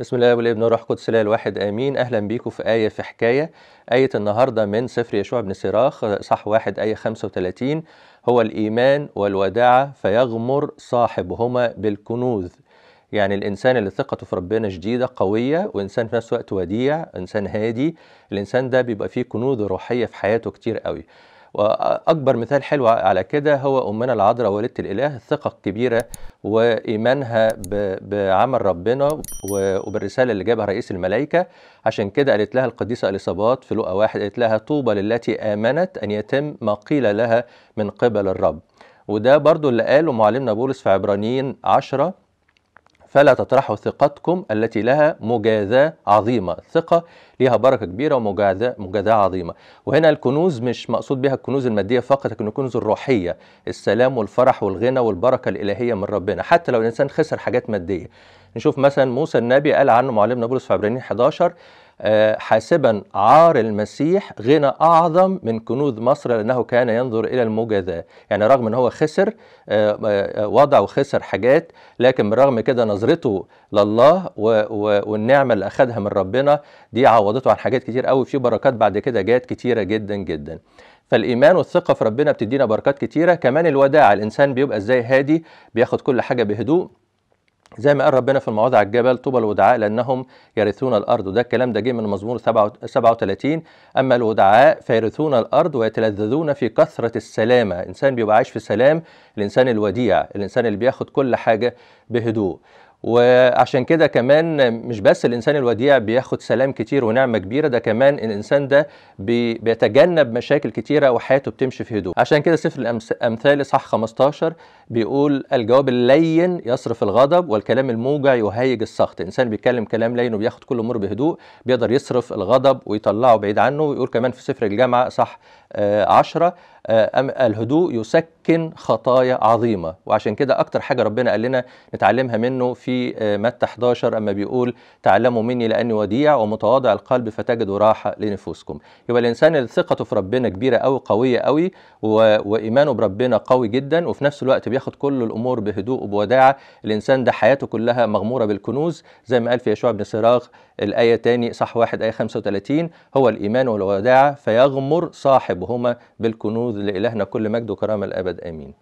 بسم الله والابن والروح القدس الله الواحد امين اهلا بيكم في ايه في حكايه ايه النهارده من سفر يشوع بن سراخ صح واحد ايه 35 هو الايمان والوداعه فيغمر صاحبهما بالكنوز يعني الانسان اللي ثقته في ربنا شديده قويه وانسان في نفس الوقت وديع انسان هادي الانسان ده بيبقى فيه كنوز روحيه في حياته كتير قوي واكبر مثال حلو على كده هو امنا العذراء والده الاله الثقه الكبيره وايمانها بعمل ربنا وبالرساله اللي جابها رئيس الملائكه عشان كده قالت لها القديسه اليصابات في لقا واحد قالت لها طوبى للتي امنت ان يتم ما قيل لها من قبل الرب وده برضو اللي قاله معلمنا بولس في عبرانيين عشرة فلا تطرحوا ثقتكم التي لها مجازاة عظيمة الثقة ليها بركة كبيرة ومجازاة مجازاة عظيمة وهنا الكنوز مش مقصود بها الكنوز المادية فقط لكن الكنوز الروحية السلام والفرح والغنى والبركة الإلهية من ربنا حتى لو الإنسان خسر حاجات مادية نشوف مثلا موسى النبي قال عنه معلمنا بولس في عبرانيين 11 آه، حاسبا عار المسيح غنى أعظم من كنوز مصر لأنه كان ينظر إلى المجازاة يعني رغم أن هو خسر آه، آه، وضع وخسر حاجات لكن بالرغم كده نظرته لله والنعمة اللي أخذها من ربنا دي عوضته عن حاجات كتير قوي في بركات بعد كده جات كتيرة جدا جدا فالايمان والثقه في ربنا بتدينا بركات كتيره كمان الوداع الانسان بيبقى ازاي هادي بياخد كل حاجه بهدوء زي ما قال ربنا في المواضع الجبل طوبى الودعاء لانهم يرثون الارض وده الكلام ده جه من مزمور 37 اما الودعاء فيرثون الارض ويتلذذون في كثره السلامه، انسان بيبقى عايش في سلام الانسان الوديع، الانسان اللي بياخد كل حاجه بهدوء. وعشان كده كمان مش بس الانسان الوديع بياخد سلام كتير ونعمه كبيره ده كمان الانسان ده بيتجنب مشاكل كتيره وحياته بتمشي في هدوء عشان كده سفر الامثال اصحاح 15 بيقول الجواب اللين يصرف الغضب والكلام الموجع يهيج السخط الانسان بيتكلم كلام لين وبياخد كل امور بهدوء بيقدر يصرف الغضب ويطلعه بعيد عنه ويقول كمان في سفر الجامعه صح 10 آه، آه، الهدوء يسكن خطايا عظيمة وعشان كده أكتر حاجة ربنا قال لنا نتعلمها منه في آه، متى 11 أما بيقول تعلموا مني لأني وديع ومتواضع القلب فتجدوا راحة لنفوسكم يبقى الإنسان اللي ثقته في ربنا كبيرة أو قوية أوي وإيمانه بربنا قوي جدا وفي نفس الوقت بياخد كل الأمور بهدوء وبوداعة الإنسان ده حياته كلها مغمورة بالكنوز زي ما قال في يشوع بن سراغ الآية تاني صح واحد آية 35 هو الإيمان والوداعة فيغمر صاحبهما بالكنوز ونعود لإلهنا كل مجد وكرامة الأبد آمين